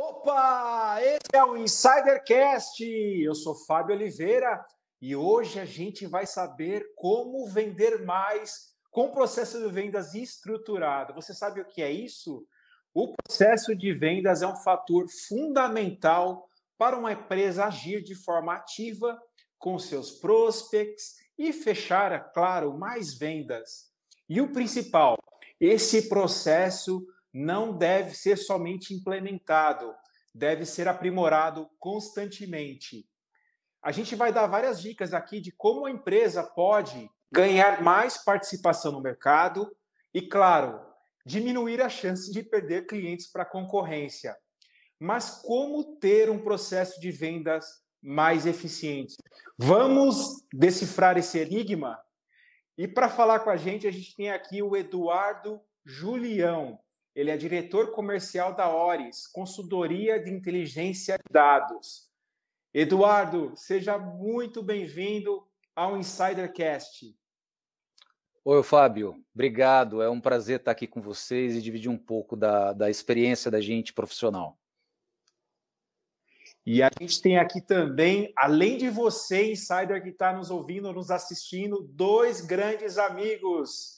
Opa! Esse é o Insidercast. Eu sou Fábio Oliveira e hoje a gente vai saber como vender mais com o processo de vendas estruturado. Você sabe o que é isso? O processo de vendas é um fator fundamental para uma empresa agir de forma ativa com seus prospects e fechar, é claro, mais vendas. E o principal, esse processo não deve ser somente implementado, deve ser aprimorado constantemente. A gente vai dar várias dicas aqui de como a empresa pode ganhar mais participação no mercado e, claro, diminuir a chance de perder clientes para a concorrência. Mas como ter um processo de vendas mais eficiente? Vamos decifrar esse enigma? E para falar com a gente, a gente tem aqui o Eduardo Julião. Ele é diretor comercial da Ores, consultoria de inteligência de dados. Eduardo, seja muito bem-vindo ao Insidercast. Oi, Fábio, obrigado. É um prazer estar aqui com vocês e dividir um pouco da, da experiência da gente profissional. E a gente tem aqui também, além de você, insider que está nos ouvindo, nos assistindo, dois grandes amigos.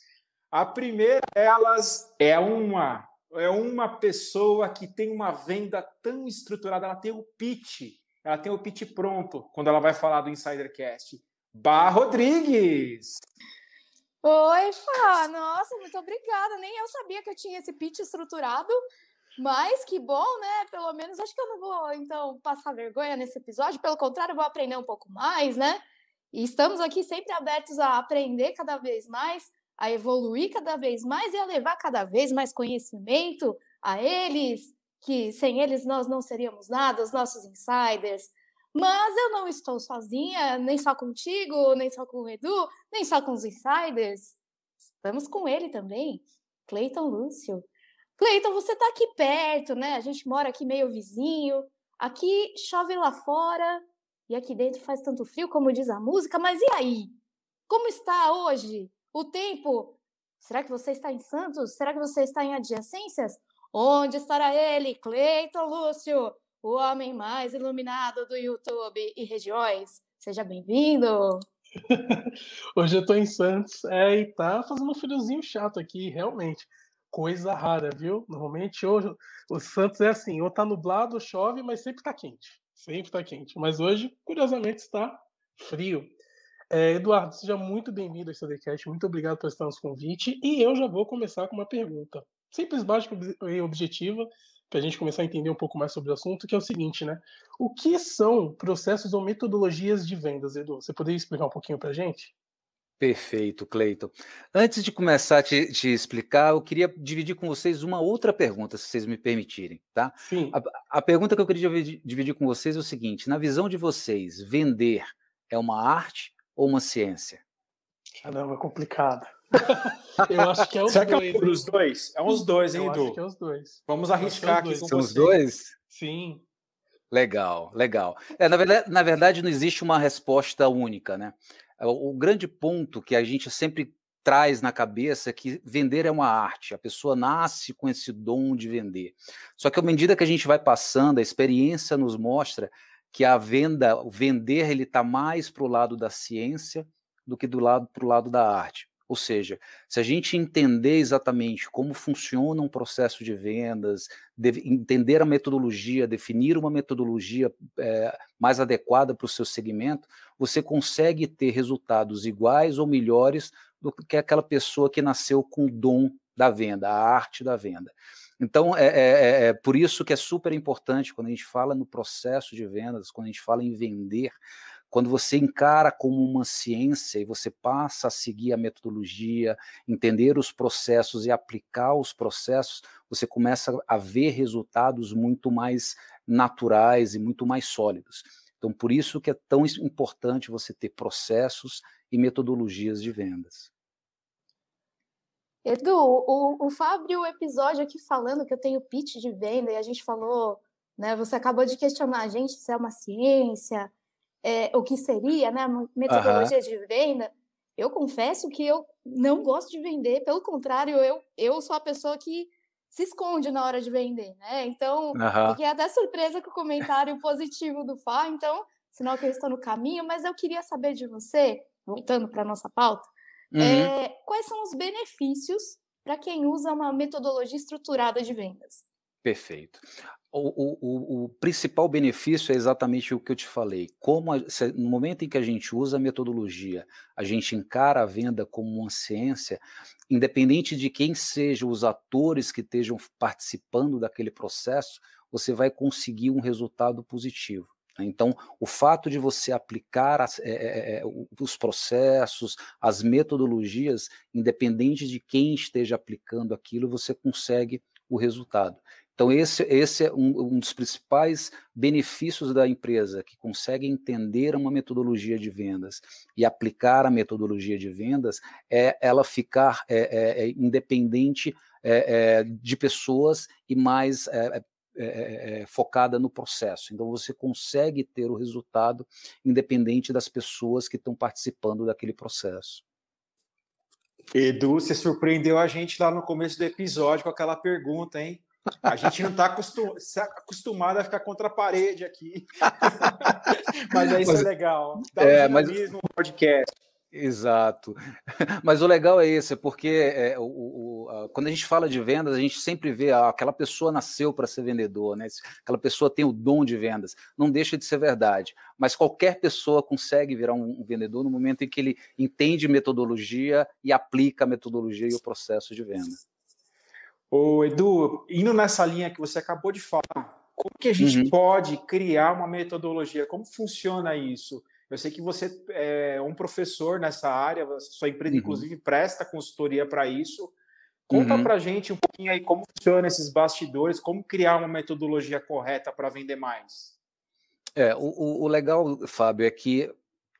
A primeira delas é uma é uma pessoa que tem uma venda tão estruturada, ela tem o pitch, ela tem o pitch pronto quando ela vai falar do Insidercast. Bar Rodrigues. Oi, Fá. Nossa, muito obrigada. Nem eu sabia que eu tinha esse pitch estruturado. Mas que bom, né? Pelo menos acho que eu não vou, então, passar vergonha nesse episódio. Pelo contrário, vou aprender um pouco mais, né? E estamos aqui sempre abertos a aprender cada vez mais a evoluir cada vez mais e a levar cada vez mais conhecimento a eles, que sem eles nós não seríamos nada, os nossos insiders. Mas eu não estou sozinha, nem só contigo, nem só com o Edu, nem só com os insiders. Estamos com ele também, Cleiton Lúcio. Cleiton, você está aqui perto, né? A gente mora aqui meio vizinho. Aqui chove lá fora e aqui dentro faz tanto frio, como diz a música. Mas e aí? Como está hoje o tempo. Será que você está em Santos? Será que você está em adjacências? Onde estará ele, Cleiton Lúcio, o homem mais iluminado do YouTube e regiões? Seja bem-vindo! Hoje eu estou em Santos, é, e tá fazendo um friozinho chato aqui, realmente. Coisa rara, viu? Normalmente hoje o Santos é assim, ou tá nublado, chove, mas sempre tá quente. Sempre tá quente. Mas hoje, curiosamente, está frio. É, Eduardo, seja muito bem-vindo ao StudyCast, muito obrigado por estar nos convite. E eu já vou começar com uma pergunta, simples, básica e objetiva, para a gente começar a entender um pouco mais sobre o assunto, que é o seguinte, né? O que são processos ou metodologias de vendas, Edu? Você poderia explicar um pouquinho para a gente? Perfeito, Cleiton. Antes de começar a te, te, explicar, eu queria dividir com vocês uma outra pergunta, se vocês me permitirem, tá? Sim. A, a pergunta que eu queria dividir com vocês é o seguinte: na visão de vocês, vender é uma arte ou uma ciência? Caramba, é complicado. eu acho que é os Será dois. Será que é os dois? É os dois, hein, eu Edu? Acho que é os dois. Vamos é arriscar aqui. É São os dois? Sim. Legal, legal. É, na, verdade, na verdade, não existe uma resposta única, né? É, o grande ponto que a gente sempre traz na cabeça é que vender é uma arte, a pessoa nasce com esse dom de vender. Só que à medida que a gente vai passando, a experiência nos mostra que a venda, o vender, ele está mais para o lado da ciência do que do lado para o lado da arte. Ou seja, se a gente entender exatamente como funciona um processo de vendas, de, entender a metodologia, definir uma metodologia é, mais adequada para o seu segmento, você consegue ter resultados iguais ou melhores do que aquela pessoa que nasceu com o dom da venda, a arte da venda. Então, é, é, é, é, por isso que é super importante quando a gente fala no processo de vendas, quando a gente fala em vender, quando você encara como uma ciência e você passa a seguir a metodologia, entender os processos e aplicar os processos, você começa a ver resultados muito mais naturais e muito mais sólidos. Então, por isso que é tão importante você ter processos e metodologias de vendas. Edu, o, o Fábio, o episódio aqui falando que eu tenho pitch de venda e a gente falou, né? Você acabou de questionar a gente se é uma ciência, é, o que seria, né? Metodologia de venda. Eu confesso que eu não gosto de vender, pelo contrário, eu, eu sou a pessoa que se esconde na hora de vender, né? Então, uhum. fiquei até surpresa com o comentário positivo do Fá, então, sinal que eu estou no caminho, mas eu queria saber de você, voltando para nossa pauta, Uhum. É, quais são os benefícios para quem usa uma metodologia estruturada de vendas? Perfeito. O, o, o, principal benefício é exatamente o que eu te falei. Como a, no momento em que a gente usa a metodologia, a gente encara a venda como uma ciência, independente de quem sejam os atores que estejam participando daquele processo, você vai conseguir um resultado positivo. Né? Então, o fato de você aplicar as, é, é, os processos, as metodologias, independente de quem esteja aplicando aquilo, você consegue o resultado. Então, esse, esse é um, um, dos principais benefícios da empresa, que consegue entender uma metodologia de vendas e aplicar a metodologia de vendas, é ela ficar é, é, independente de pessoas e mais é é, é, é, focada no processo. Então você consegue ter o resultado independente das pessoas que estão participando daquele processo. Edu, você surpreendeu a gente lá no começo do episódio com aquela pergunta, hein? A gente não está acostumado a ficar contra a parede aqui. mas é isso mas, é legal. Dá um é, mas... no podcast. Exato. Mas o legal é esse, porque é, o, o, a, quando a gente fala de vendas, a gente sempre vê ah, aquela pessoa nasceu para ser vendedor, né? aquela pessoa tem o dom de vendas. Não deixa de ser verdade. Mas qualquer pessoa consegue virar um, um vendedor no momento em que ele entende metodologia e aplica a metodologia e o processo de venda. Ô, Edu, indo nessa linha que você acabou de falar, como que a gente uhum. pode criar uma metodologia? Como funciona isso? Eu sei que você é um professor nessa área, sua empresa, uhum. inclusive, presta consultoria para isso. Conta uhum. para gente um pouquinho aí como funciona esses bastidores, como criar uma metodologia correta para vender mais. É, o, o legal, Fábio, é que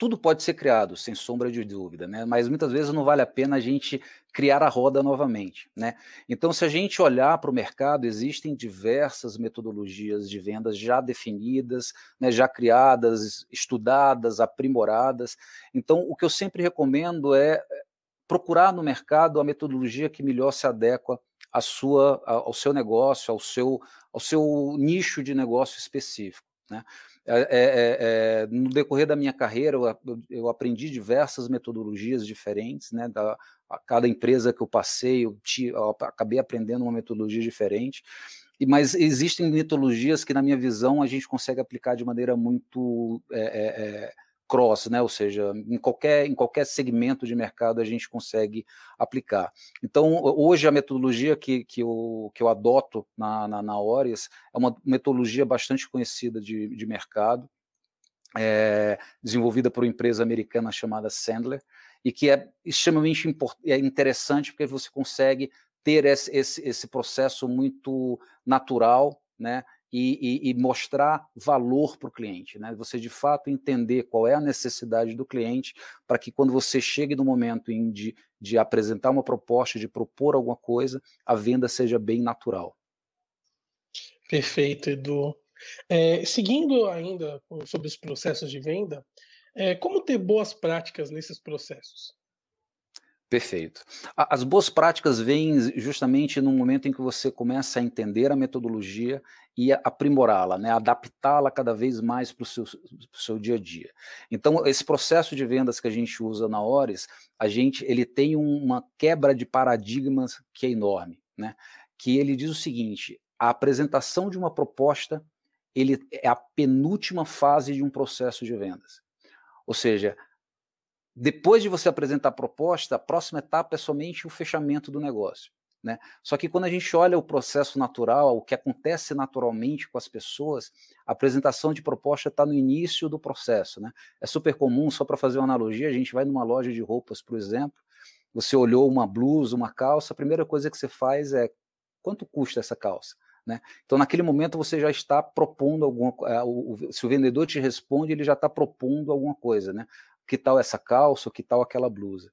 tudo pode ser criado, sem sombra de dúvida, né? Mas muitas vezes não vale a pena a gente criar a roda novamente, né? Então, se a gente olhar para o mercado, existem diversas metodologias de vendas já definidas, né, já criadas, estudadas, aprimoradas. Então, o que eu sempre recomendo é, é procurar no mercado a metodologia que melhor se adequa à sua, ao seu negócio, ao seu, ao seu nicho de negócio específico. Né? É, é, é, é, no decorrer da minha carreira, eu, eu aprendi diversas metodologias diferentes, né? Da, a cada empresa que eu passei, eu, te, eu acabei aprendendo uma metodologia diferente. E, mas existem metodologias que, na minha visão, a gente consegue aplicar de maneira muito é, é, cross, né? ou seja, em qualquer, em qualquer segmento de mercado a gente consegue aplicar. Então, hoje a metodologia que, que, eu, que eu adoto na, na, na é uma metodologia bastante conhecida de, de mercado, é, desenvolvida por uma empresa americana chamada Sandler, e que é extremamente é interessante porque você consegue ter esse, esse, esse processo muito natural, né? e, e, e mostrar valor para o cliente. Né? Você, de fato, entender qual é a necessidade do cliente para que, quando você chegue no momento de, de apresentar uma proposta, de propor alguma coisa, a venda seja bem natural. Perfeito, Edu. É, seguindo ainda sobre os processos de venda, é, como ter boas práticas nesses processos? Perfeito. As boas práticas vêm justamente no momento em que você começa a entender a metodologia e aprimorá-la, né? adaptá-la cada vez mais para o seu, seu, dia a dia. Então, esse processo de vendas que a gente usa na Ores, a gente ele tem uma quebra de paradigmas que é enorme, né? que ele diz o seguinte, a apresentação de uma proposta ele é a penúltima fase de um processo de vendas. Ou seja, depois de você apresentar a proposta, a próxima etapa é somente o fechamento do negócio. Né? Só que quando a gente olha o processo natural, o que acontece naturalmente com as pessoas, a apresentação de proposta está no início do processo. Né? É super comum, só para fazer uma analogia, a gente vai numa loja de roupas, por exemplo, você olhou uma blusa, uma calça, a primeira coisa que você faz é quanto custa essa calça? Né? Então, naquele momento, você já está propondo alguma coisa. Eh, se o vendedor te responde, ele já está propondo alguma coisa. Né? que tal essa calça, ou que tal aquela blusa.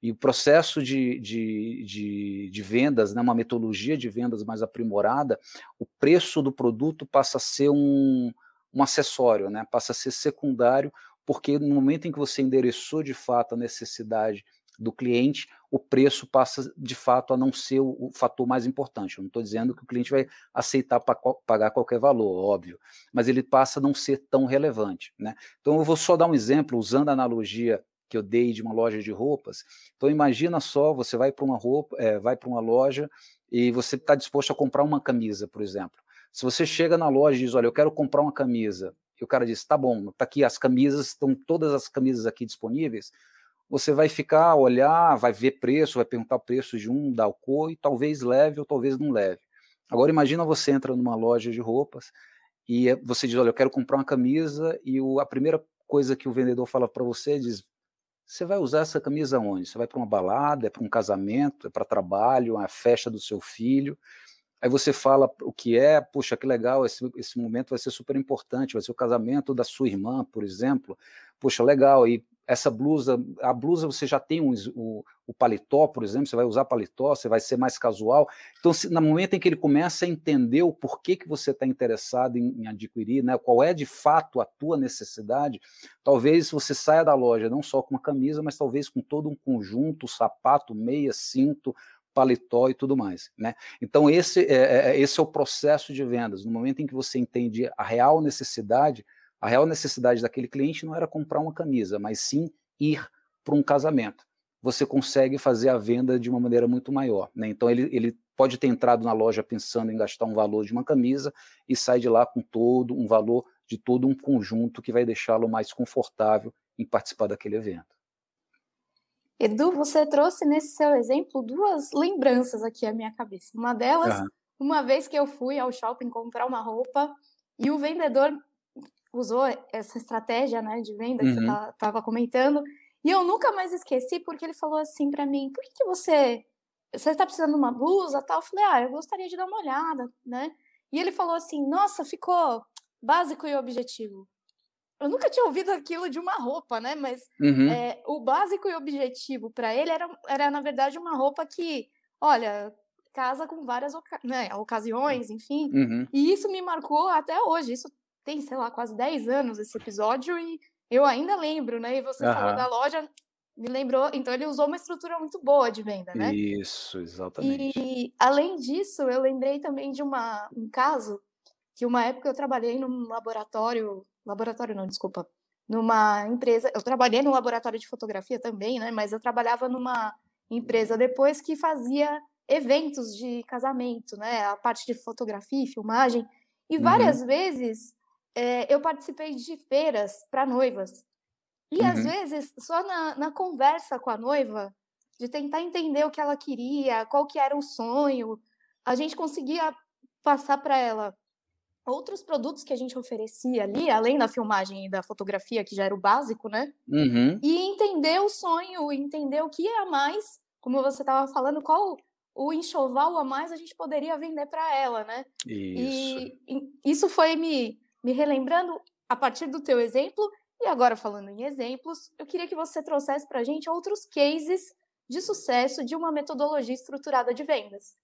E o processo de, de, de, de vendas, né, uma metodologia de vendas mais aprimorada, o preço do produto passa a ser um, um acessório, né, passa a ser secundário, porque no momento em que você endereçou de fato a necessidade do cliente, o preço passa de fato a não ser o, o fator mais importante. Eu não estou dizendo que o cliente vai aceitar pagar qualquer valor, óbvio, mas ele passa a não ser tão relevante. Né? Então eu vou só dar um exemplo, usando a analogia que eu dei de uma loja de roupas. Então imagina só, você vai para uma roupa, é, vai para uma loja e você está disposto a comprar uma camisa, por exemplo. Se você chega na loja e diz, olha, eu quero comprar uma camisa, e o cara diz, tá bom, tá aqui as camisas, estão todas as camisas aqui disponíveis você vai ficar, olhar, vai ver preço, vai perguntar preço de um, da cor, e talvez leve ou talvez não leve. Agora imagina você entra numa loja de roupas e é, você diz, olha, eu quero comprar uma camisa, e o, a primeira coisa que o vendedor fala para você diz, você vai usar essa camisa onde? Você vai para uma balada, é para um casamento, é para trabalho, é a festa do seu filho. Aí você fala o que é, puxa, que legal, esse, esse momento vai ser super importante, vai ser o casamento da sua irmã, por exemplo. Puxa, legal, e essa blusa, a blusa você já tem um, o, o paletó, por exemplo, você vai usar paletó, você vai ser mais casual. Então, se, no momento em que ele começa a entender o porquê que você está interessado em, em, adquirir, né, qual é de fato a tua necessidade, talvez você saia da loja não só com uma camisa, mas talvez com todo um conjunto, sapato, meia, cinto, paletó e tudo mais. Né? Então, esse é, é, é esse é o processo de vendas. No momento em que você entende a real necessidade, a real necessidade daquele cliente não era comprar uma camisa, mas sim ir para um casamento. Você consegue fazer a venda de uma maneira muito maior. Né? Então, ele, ele pode ter entrado na loja pensando em gastar um valor de uma camisa e sai de lá com todo um valor de todo um conjunto que vai deixá-lo mais confortável em participar daquele evento. Edu, você trouxe nesse seu exemplo duas lembranças aqui à minha cabeça. Uma delas, uhum. uma vez que eu fui ao shopping comprar uma roupa e o vendedor usou essa estratégia né, de venda que uhum. você tá, estava comentando. E eu nunca mais esqueci, porque ele falou assim para mim: por que, que você. Você está precisando de uma blusa tal? Eu falei: ah, eu gostaria de dar uma olhada, né? E ele falou assim: nossa, ficou básico e objetivo. Eu nunca tinha ouvido aquilo de uma roupa, né? Mas uhum. é, o básico e objetivo para ele era, era, na verdade, uma roupa que, olha, casa com várias né, ocasiões, enfim. Uhum. E isso me marcou até hoje. Isso tem, sei lá, quase 10 anos esse episódio e eu ainda lembro, né? E você uhum. falou da loja, me lembrou. Então ele usou uma estrutura muito boa de venda, né? Isso, exatamente. E além disso, eu lembrei também de uma, um caso que uma época eu trabalhei num laboratório, laboratório não, desculpa, numa empresa. Eu trabalhei num laboratório de fotografia também, né? Mas eu trabalhava numa empresa depois que fazia eventos de casamento, né? A parte de fotografia, e filmagem. E várias uhum. vezes é, eu participei de feiras para noivas. E uhum. às vezes, só na, na, conversa com a noiva, de tentar entender o que ela queria, qual que era o sonho, a gente conseguia passar para ela outros produtos que a gente oferecia ali, além da filmagem e da fotografia, que já era o básico, né? Uhum. E entender o sonho, entender o que é a mais, como você estava falando, qual o enxoval a mais a gente poderia vender para ela, né? Isso. E, e isso foi me me relembrando a partir do teu exemplo, e agora falando em exemplos, eu queria que você trouxesse para a gente outros cases de sucesso de uma metodologia estruturada de vendas.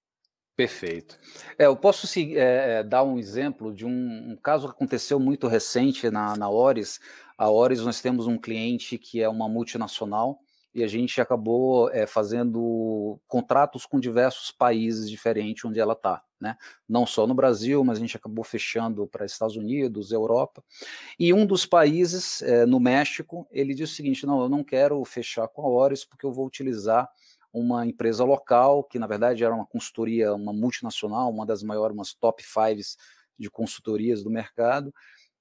Perfeito. É, eu posso é, é, dar um exemplo de um, um, caso que aconteceu muito recente na, na Ores. A Ores nós temos um cliente que é uma multinacional, e a gente acabou é, fazendo contratos com diversos países diferentes onde ela está, né? Não só no Brasil, mas a gente acabou fechando para Estados Unidos, Europa. E um dos países, é, no México, ele disse o seguinte: não, eu não quero fechar com a Oris porque eu vou utilizar uma empresa local, que na verdade era uma consultoria, uma multinacional, uma das maiores, umas top fives de consultorias do mercado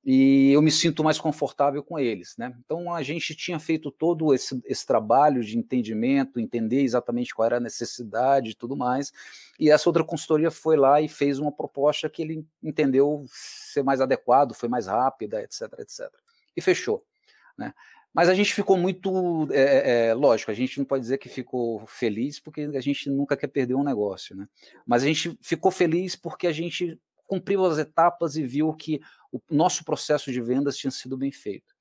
e eu me sinto mais confortável com eles. Né? Então a gente tinha feito todo esse, esse trabalho de entendimento, entender exatamente qual era a necessidade e tudo mais, e essa outra consultoria foi lá e fez uma proposta que ele entendeu ser mais adequado, foi mais rápida, etc, etc. E fechou. Né? Mas a gente ficou muito, é, é, é, lógico, a gente não pode dizer que ficou feliz, porque a gente nunca quer perder um negócio, né? Mas a gente ficou feliz porque a gente cumpriu as etapas e viu que o nosso processo de vendas tinha sido bem feito.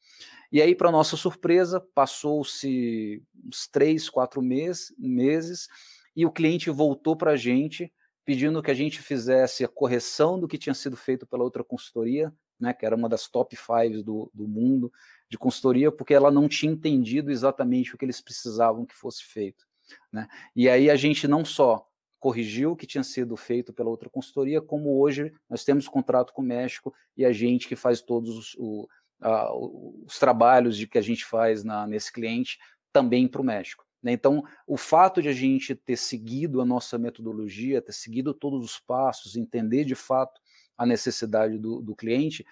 E aí, para nossa surpresa, passou-se uns três, quatro mês, meses e o cliente voltou para a gente pedindo que a gente fizesse a correção do que tinha sido feito pela outra consultoria, né, que era uma das top fives do, do mundo de consultoria, porque ela não tinha entendido exatamente o que eles precisavam que fosse feito. Né? E aí a gente não só corrigiu o que tinha sido feito pela outra consultoria, como hoje nós temos contrato com o México e a gente que faz todos os, o, a, os trabalhos de que a gente faz na, nesse cliente também para o México. Né? Então, o fato de a gente ter seguido a nossa metodologia, ter seguido todos os passos, entender de fato a necessidade do, do cliente,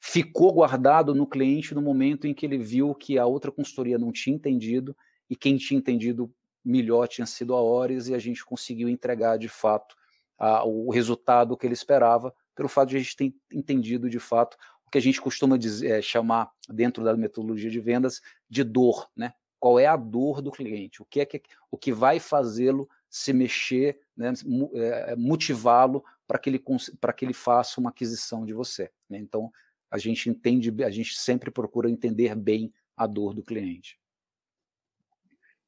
ficou guardado no cliente no momento em que ele viu que a outra consultoria não tinha entendido e quem tinha entendido melhor tinha sido a Ores e a gente conseguiu entregar de fato a, o resultado que ele esperava, pelo fato de a gente ter entendido de fato o que a gente costuma dizer, eh, é, chamar, dentro da metodologia de vendas, de dor. Né? Qual é a dor do cliente? O que, é que, o que vai fazê-lo se mexer, né, eh, motivá-lo para que, ele, que ele faça uma aquisição de você. Né? Então, a gente entende, a gente sempre procura entender bem a dor do cliente.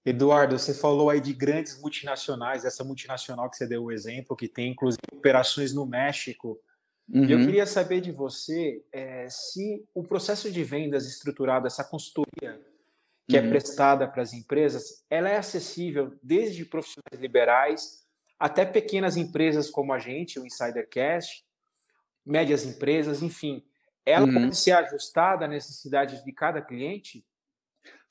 Eduardo, você falou aí de grandes multinacionais, essa multinacional que você deu o exemplo, que tem inclusive operações no México. Uhum. Eu queria saber de você é, se o processo de vendas estruturado, essa consultoria que é uhum. é prestada para as empresas, ela é acessível desde profissionais liberais até pequenas empresas como a gente, o Insidercast, médias empresas, enfim. Ela uhum. pode ser ajustada à necessidade de cada cliente?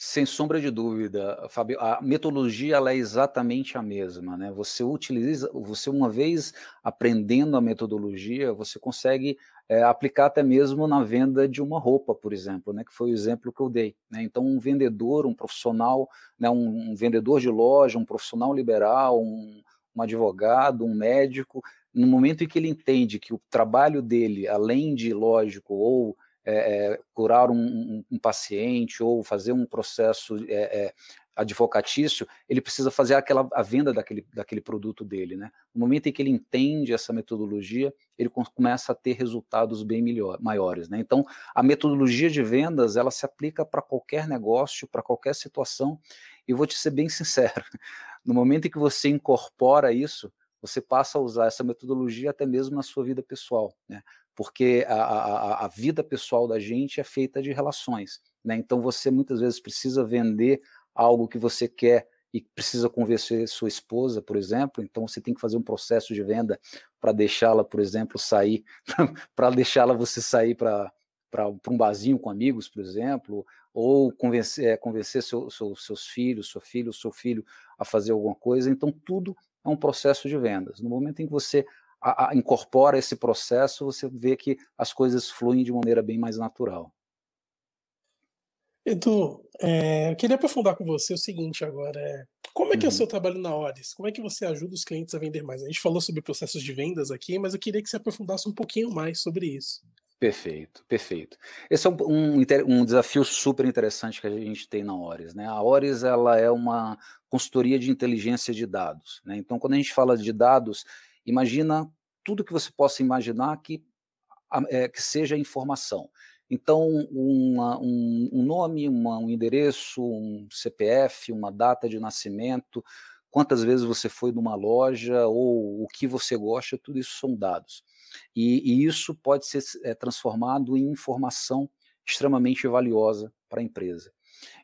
Sem sombra de dúvida, Fábio, a metodologia é exatamente a mesma, né? Você utiliza, você uma vez aprendendo a metodologia, você consegue é, aplicar até mesmo na venda de uma roupa, por exemplo, né? Que foi o exemplo que eu dei. Né? Então, um vendedor, um profissional, né? um, um vendedor de loja, um profissional liberal, um, um advogado, um médico, no momento em que ele entende que o trabalho dele, além de lógico ou é, é, curar um, um, um, paciente ou fazer um processo é, é, advocatício, ele precisa fazer aquela, a venda daquele, daquele produto dele. Né? No momento em que ele entende essa metodologia, ele começa a ter resultados bem melhor, maiores. Né? Então, a metodologia de vendas ela se aplica para qualquer negócio, para qualquer situação. E vou te ser bem sincero: no momento em que você incorpora isso, você passa a usar essa metodologia até mesmo na sua vida pessoal. Né? porque a, a, a vida pessoal da gente é feita de relações. Né? Então você muitas vezes precisa vender algo que você quer e precisa convencer sua esposa, por exemplo, então você tem que fazer um processo de venda para deixá-la, por exemplo, sair, para deixá-la você sair para para um barzinho com amigos, por exemplo, ou convencer, é, convencer seu, seu, seus filhos, sua filha, seu filho a fazer alguma coisa. Então, tudo é um processo de vendas. No momento em que você a, a, incorpora esse processo, você vê que as coisas fluem de maneira bem mais natural. Edu, é, eu queria aprofundar com você o seguinte agora. É, como é que uhum. é o uhum. seu trabalho na Oris? Como é que você ajuda os clientes a vender mais? A gente falou sobre processos de vendas aqui, mas eu queria que você aprofundasse um pouquinho mais sobre isso. Perfeito, perfeito. Esse é um, um, um, desafio super interessante que a gente tem na Ores, Né? A Ores ela é uma consultoria de inteligência de dados. Né? Então, quando a gente fala de dados, Imagina tudo que você possa imaginar que, é, que seja informação. Então, uma, um, um, nome, uma, um endereço, um CPF, uma data de nascimento, quantas vezes você foi numa loja ou o que você gosta, tudo isso são dados. E, e isso pode ser é, transformado em informação extremamente valiosa para a empresa.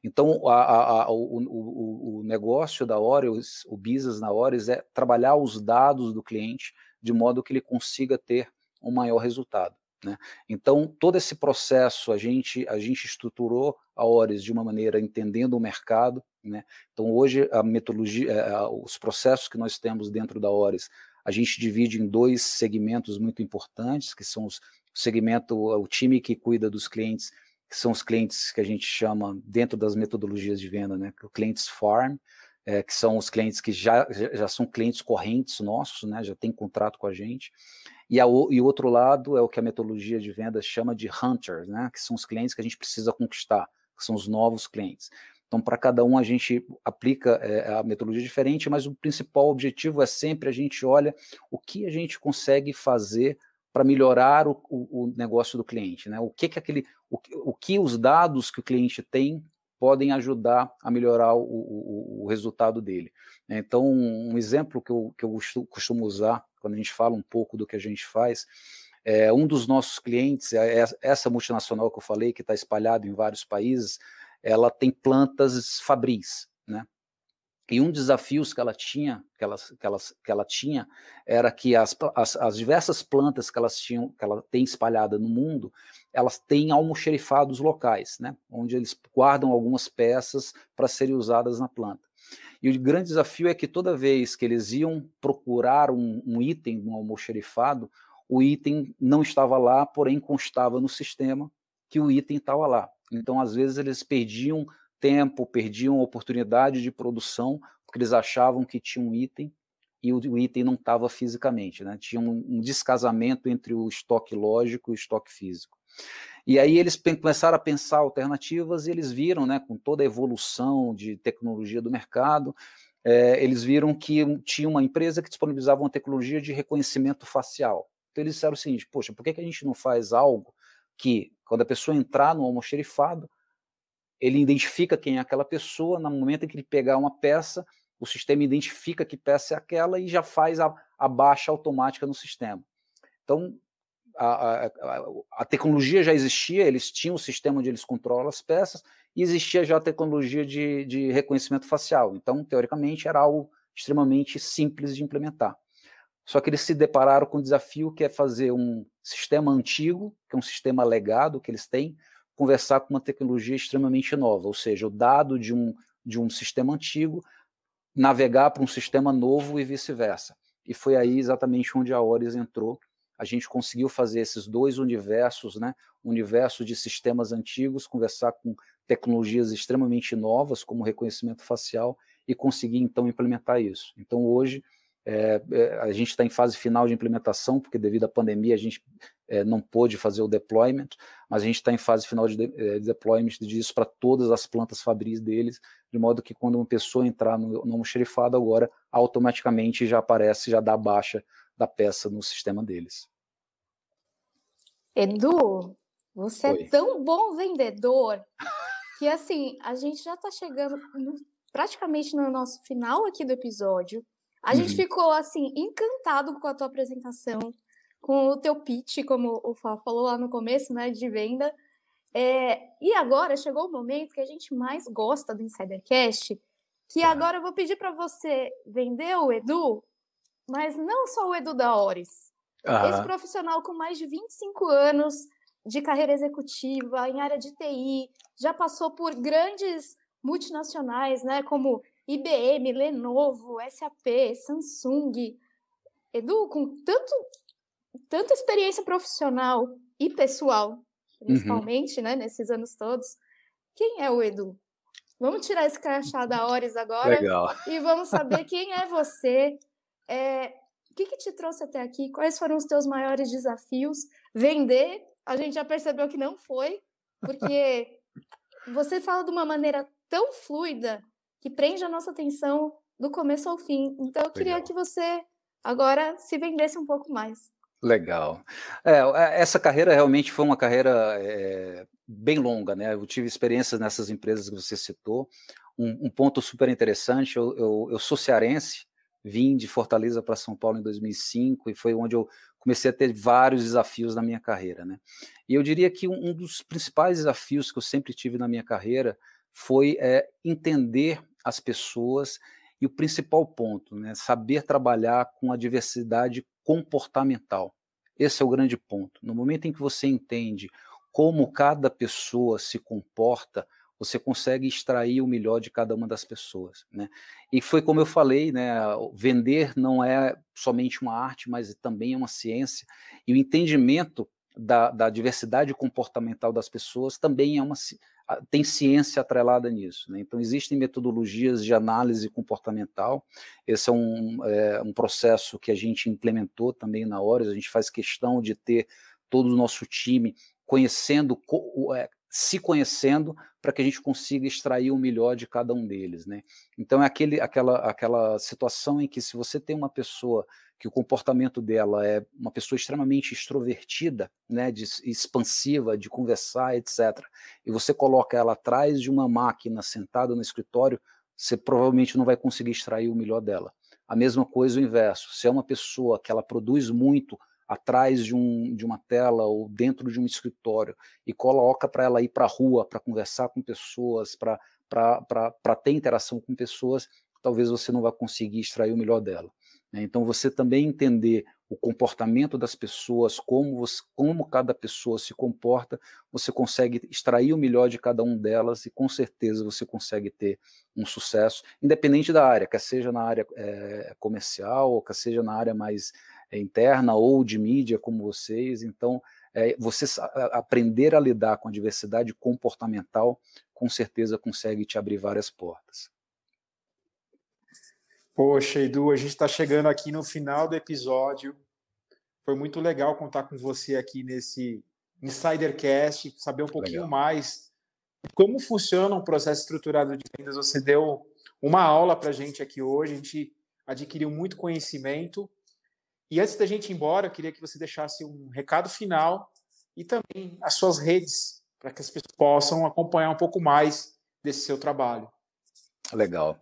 Então, a, a, a, o, o, o, negócio da Ores, o business na Ores é trabalhar os dados do cliente de modo que ele consiga ter um maior resultado. Né? Então, todo esse processo a gente, a gente estruturou a Ores de uma maneira entendendo o mercado. Né? Então, hoje, a metodologia, eh, os processos que nós temos dentro da Ores, a gente divide em dois segmentos muito importantes, que são os, segmento, o time que cuida dos clientes que são os clientes que a gente chama dentro das metodologias de venda, né? É clientes farm, é, que são os clientes que já, já são clientes correntes nossos, né? Já tem contrato com a gente. E, o e o outro lado é o que a metodologia de venda chama de hunters, né? Que são os clientes que a gente precisa conquistar, que são os novos clientes. Então, para cada um, a gente aplica é, a metodologia diferente, mas o principal objetivo é sempre a gente olha o que a gente consegue fazer para melhorar o, o, o, negócio do cliente, né? O que que aquele, o, o, que os dados que o cliente tem podem ajudar a melhorar o, resultado dele. Né? Então, um exemplo que eu, que eu costumo usar quando a gente fala um pouco do que a gente faz, é, um dos nossos clientes, é, é, essa multinacional que eu falei, que está espalhada em vários países, ela tem plantas fabris, e um dos desafios que ela tinha, que ela, que ela, que ela tinha era que as, as, as, diversas plantas que elas tinham, que ela tem espalhada no mundo, elas têm almoxerifados locais, né? onde eles guardam algumas peças para serem usadas na planta. E o grande desafio é que toda vez que eles iam procurar um, um item no um almoxerifado, o item não estava lá, porém constava no sistema que o item estava lá. Então, às vezes, eles perdiam tempo, perdiam oportunidade de produção, porque eles achavam que tinha um item e o item não estava fisicamente, né? tinha um, descasamento entre o estoque lógico e o estoque físico. E aí eles começaram a pensar alternativas e eles viram, né, com toda a evolução de tecnologia do mercado, é, eles viram que tinha uma empresa que disponibilizava uma tecnologia de reconhecimento facial. Então eles disseram o seguinte: poxa, por que, que a gente não faz algo que, quando a pessoa entrar no almoxerifado, ele identifica quem é aquela pessoa, no momento em que ele pegar uma peça, o sistema identifica que peça é aquela e já faz a, a baixa automática no sistema. Então, a, a, a, tecnologia já existia, eles tinham o sistema onde eles controlam as peças, e existia já a tecnologia de, de reconhecimento facial. Então, teoricamente, era algo extremamente simples de implementar. Só que eles se depararam com o desafio que é fazer um sistema antigo, que é um sistema legado que eles têm, conversar com uma tecnologia extremamente nova, ou seja, o dado de um, de um sistema antigo navegar para um sistema novo e vice-versa. E foi aí exatamente onde a Ores entrou. A gente conseguiu fazer esses dois universos, né? O universo de sistemas antigos, conversar com tecnologias extremamente novas, como reconhecimento facial, e conseguir então implementar isso. Então hoje é, é a gente está em fase final de implementação, porque devido à pandemia a gente é, não pôde fazer o deployment, mas a gente está em fase final de, de é, deployment disso para todas as plantas fabris deles, de modo que quando uma pessoa entrar no, no xerifado agora, automaticamente já aparece, já dá baixa da peça no sistema deles. Edu, você é Oi. é tão bom vendedor que assim, a gente já está chegando no, praticamente no nosso final aqui do episódio. A uhum. gente ficou assim encantado com a tua apresentação com o teu pitch, como o Fá falou lá no começo, né, de venda. É, e agora chegou o momento que a gente mais gosta do Insidercast, que tá. agora eu vou pedir para você vender o Edu, mas não só o Edu da Ores. Esse profissional com mais de 25 anos de carreira executiva em área de TI, já passou por grandes multinacionais, né, como IBM, Lenovo, SAP, Samsung. Edu, com tanto tanta experiência profissional e pessoal, uhum. principalmente, uhum. né, nesses anos todos. Quem é o Edu? Vamos tirar esse crachá da Oris agora Legal. e vamos saber quem é você, é, o que, que te trouxe até aqui, quais foram os teus maiores desafios. Vender, a gente já percebeu que não foi, porque você fala de uma maneira tão fluida que prende a nossa atenção do começo ao fim. Então, eu queria Legal. que você agora se vendesse um pouco mais. Legal. É, é, essa carreira realmente foi uma carreira é, bem longa, né? Eu tive experiências nessas empresas que você citou. Um, um ponto super interessante: eu, eu, eu sou cearense, vim de Fortaleza para São Paulo em 2005 e foi onde eu comecei a ter vários desafios na minha carreira, né? E eu diria que um, um dos principais desafios que eu sempre tive na minha carreira foi é, entender as pessoas e o principal ponto, né? Saber trabalhar com a diversidade comportamental. Esse é o grande ponto. No momento em que você entende como cada pessoa se comporta, você consegue extrair o melhor de cada uma das pessoas, né? E foi como eu falei, né? Vender não é somente uma arte, mas também é uma ciência. E o entendimento da, da diversidade comportamental das pessoas também é uma, tem ciência atrelada nisso. Né? Então, existem metodologias de análise comportamental. Esse é um, é um processo que a gente implementou também na Horus. A gente faz questão de ter todo o nosso time conhecendo, é, se conhecendo, para que a gente consiga extrair o melhor de cada um deles. Né? Então, é aquele, aquela, aquela situação em que, se você tem uma pessoa que o comportamento dela é uma pessoa extremamente extrovertida, né, de, expansiva, de conversar, etc. E você coloca ela atrás de uma máquina sentada no escritório, você provavelmente não vai conseguir extrair o melhor dela. A mesma coisa o inverso. Se é uma pessoa que ela produz muito atrás de, um, de uma tela ou dentro de um escritório e coloca para ela ir para a rua, para conversar com pessoas, para ter interação com pessoas, talvez você não vá conseguir extrair o melhor dela. Né? Então, você também entender o comportamento das pessoas, como, você, como cada pessoa se comporta, você consegue extrair o melhor de cada um delas e com certeza você consegue ter um sucesso, independente da área, quer seja na área é, comercial, quer seja na área mais é, interna ou de mídia como vocês. Então, é, você aprender a lidar com a diversidade comportamental, com certeza consegue te abrir várias portas. Poxa, Edu, a gente está chegando aqui no final do episódio. Foi muito legal contar com você aqui nesse Insidercast, saber um pouquinho legal. mais como funciona um processo estruturado de vendas. Você deu uma aula para a gente aqui hoje, a gente adquiriu muito conhecimento. E antes da gente ir embora, eu queria que você deixasse um recado final e também as suas redes, para que as pessoas possam acompanhar um pouco mais desse seu trabalho. Legal.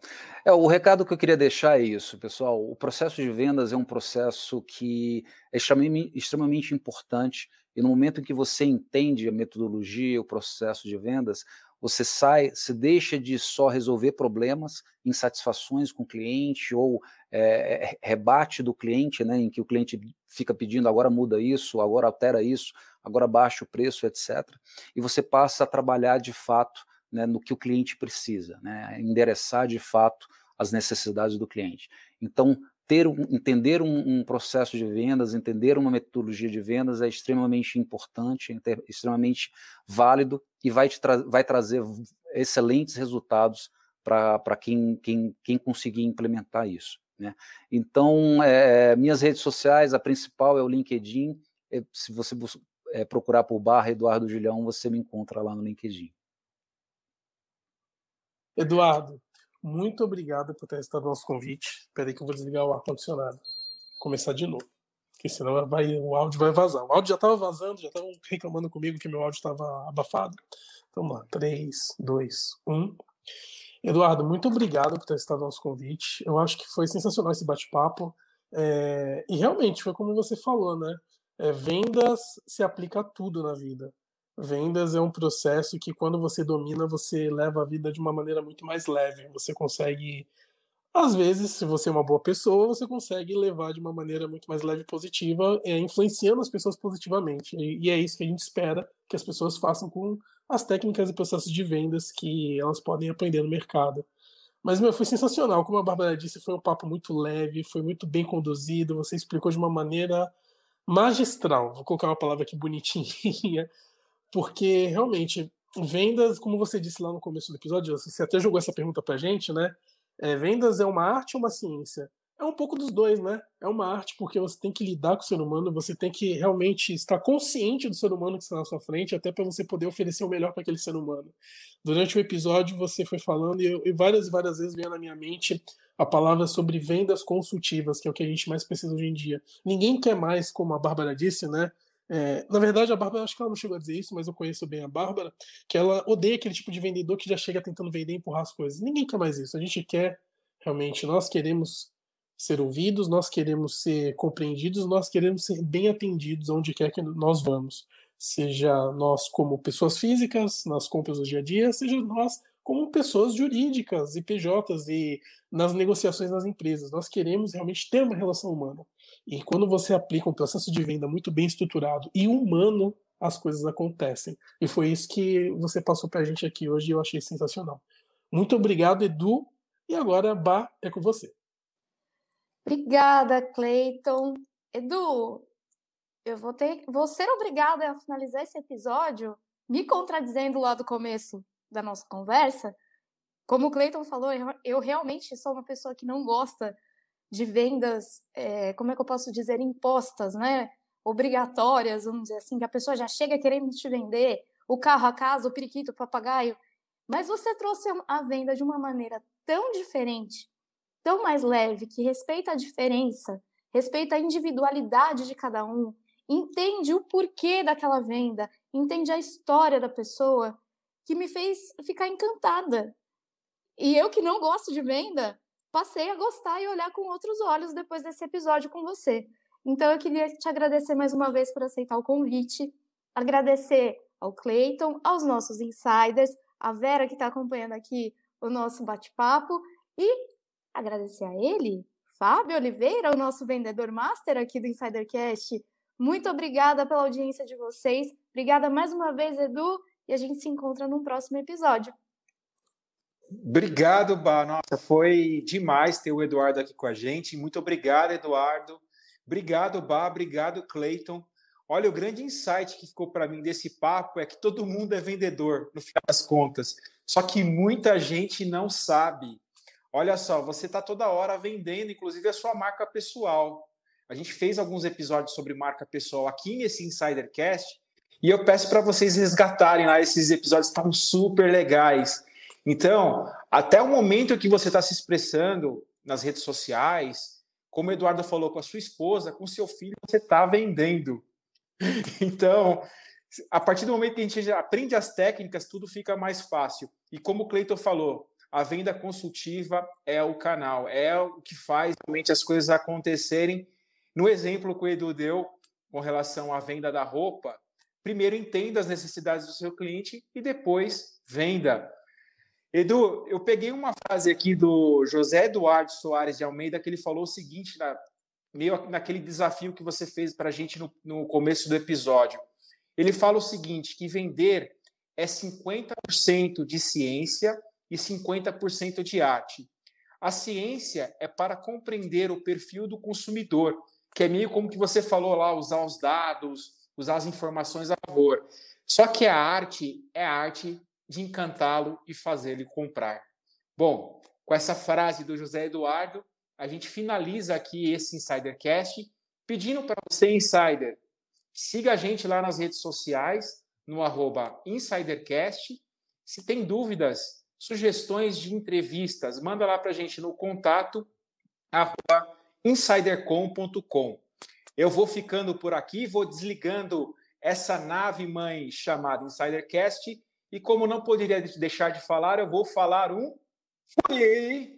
É, o recado que eu queria deixar é isso, pessoal. O processo de vendas é um processo que é extremamente importante e no momento em que você entende a metodologia, o processo de vendas, você sai, se deixa de só resolver problemas, insatisfações com o cliente ou é, rebate do cliente, né, em que o cliente fica pedindo agora muda isso, agora altera isso, agora baixa o preço, etc. E você passa a trabalhar de fato né, no que o cliente precisa, né, endereçar de fato as necessidades do cliente. Então, ter um, entender um, um, processo de vendas, entender uma metodologia de vendas é extremamente importante, é extremamente válido e vai, tra vai trazer excelentes resultados para quem, quem, quem conseguir implementar isso. Né? Então, é, é, minhas redes sociais, a principal é o LinkedIn. É, se você é, procurar por barra Eduardo Julião, você me encontra lá no LinkedIn. Eduardo, muito obrigado por ter aceitado nosso convite. Espera aí que eu vou desligar o ar-condicionado. Começar de novo. Porque senão vai, o áudio vai vazar. O áudio já estava vazando, já estavam reclamando comigo que meu áudio estava abafado. Então, vamos lá. 3, 2, 1. Eduardo, muito obrigado por ter aceitado nosso convite. Eu acho que foi sensacional esse bate-papo. É, e realmente, foi como você falou, né? É, vendas se aplica a tudo na vida. Vendas é um processo que, quando você domina, você leva a vida de uma maneira muito mais leve. Você consegue, às vezes, se você é uma boa pessoa, você consegue levar de uma maneira muito mais leve e positiva, é, influenciando as pessoas positivamente. E, e é isso que a gente espera que as pessoas façam com as técnicas e processos de vendas que elas podem aprender no mercado. Mas, meu, foi sensacional. Como a Bárbara disse, foi um papo muito leve, foi muito bem conduzido, você explicou de uma maneira magistral. Vou colocar uma palavra aqui bonitinha porque realmente vendas, como você disse lá no começo do episódio, você até jogou essa pergunta pra gente, né? É, vendas é uma arte ou uma ciência? É um pouco dos dois, né? É uma arte porque você tem que lidar com o ser humano, você tem que realmente estar consciente do ser humano que está na sua frente, até para você poder oferecer o melhor para aquele ser humano. Durante o episódio você foi falando e, eu, e várias e várias vezes veio na minha mente a palavra sobre vendas consultivas, que é o que a gente mais precisa hoje em dia. Ninguém quer mais, como a Bárbara disse, né? É, na verdade, a Bárbara, acho que ela não chegou a dizer isso, mas eu conheço bem a Bárbara, que ela odeia aquele tipo de vendedor que já chega tentando vender e empurrar as coisas. Ninguém quer mais isso. A gente quer, realmente, nós queremos ser ouvidos, nós queremos ser compreendidos, nós queremos ser bem atendidos onde quer que nós vamos. Seja nós como pessoas físicas, nas compras do dia a dia, seja nós como pessoas jurídicas, IPJs e nas negociações nas empresas. Nós queremos realmente ter uma relação humana. E quando você aplica um processo de venda muito bem estruturado e humano, as coisas acontecem. E foi isso que você passou para a gente aqui hoje e eu achei sensacional. Muito obrigado, Edu. E agora, Bah, é com você. Obrigada, Cleiton. Edu, eu vou, ter, vou ser obrigada a finalizar esse episódio me contradizendo lá do começo da nossa conversa. Como o Cleiton falou, eu realmente sou uma pessoa que não gosta de vendas, é, como é que eu posso dizer, impostas, né? Obrigatórias, vamos dizer assim, que a pessoa já chega querendo te vender o carro, a casa, o periquito, o papagaio. Mas você trouxe a venda de uma maneira tão diferente, tão mais leve, que respeita a diferença, respeita a individualidade de cada um, entende o porquê daquela venda, entende a história da pessoa, que me fez ficar encantada. E eu que não gosto de venda, passei a gostar e olhar com outros olhos depois desse episódio com você. Então eu queria te agradecer mais uma vez por aceitar o convite, agradecer ao Clayton, aos nossos insiders, a Vera que está acompanhando aqui o nosso bate-papo e agradecer a ele, Fábio Oliveira, o nosso vendedor master aqui do Insidercast. Muito obrigada pela audiência de vocês. Obrigada mais uma vez, Edu, e a gente se encontra num próximo episódio. Obrigado, Bah. Nossa, foi demais ter o Eduardo aqui com a gente. Muito obrigado, Eduardo. Obrigado, Bah. Obrigado, Clayton. Olha, o grande insight que ficou para mim desse papo é que todo mundo é vendedor, no final das contas. Só que muita gente não sabe. Olha só, você está toda hora vendendo, inclusive a sua marca pessoal. A gente fez alguns episódios sobre marca pessoal aqui nesse Insidercast e eu peço para vocês resgatarem lá esses episódios, estão super legais. Então, até o momento que você está se expressando nas redes sociais, como o Eduardo falou, com a sua esposa, com seu filho, você está vendendo. Então, a partir do momento que a gente aprende as técnicas, tudo fica mais fácil. E como o Cleiton falou, a venda consultiva é o canal, é o que faz realmente as coisas acontecerem. No exemplo que o Edu deu com relação à venda da roupa, primeiro entenda as necessidades do seu cliente e depois venda. Edu, eu peguei uma frase aqui do José Eduardo Soares de Almeida que ele falou o seguinte, na, meio naquele desafio que você fez para a gente no, no começo do episódio. Ele fala o seguinte, que vender é 50% de ciência e 50% de arte. A ciência é para compreender o perfil do consumidor, que é meio como que você falou lá, usar os dados, usar as informações a favor. Só que a arte é a arte de encantá-lo e fazê-lo comprar. Bom, com essa frase do José Eduardo, a gente finaliza aqui esse Insidercast, pedindo para você, Insider, siga a gente lá nas redes sociais, no Insidercast. Se tem dúvidas, sugestões de entrevistas, manda lá para a gente no contato insidercom.com. Eu vou ficando por aqui, vou desligando essa nave mãe chamada Insidercast e como não poderia deixar de falar, eu vou falar um Furiei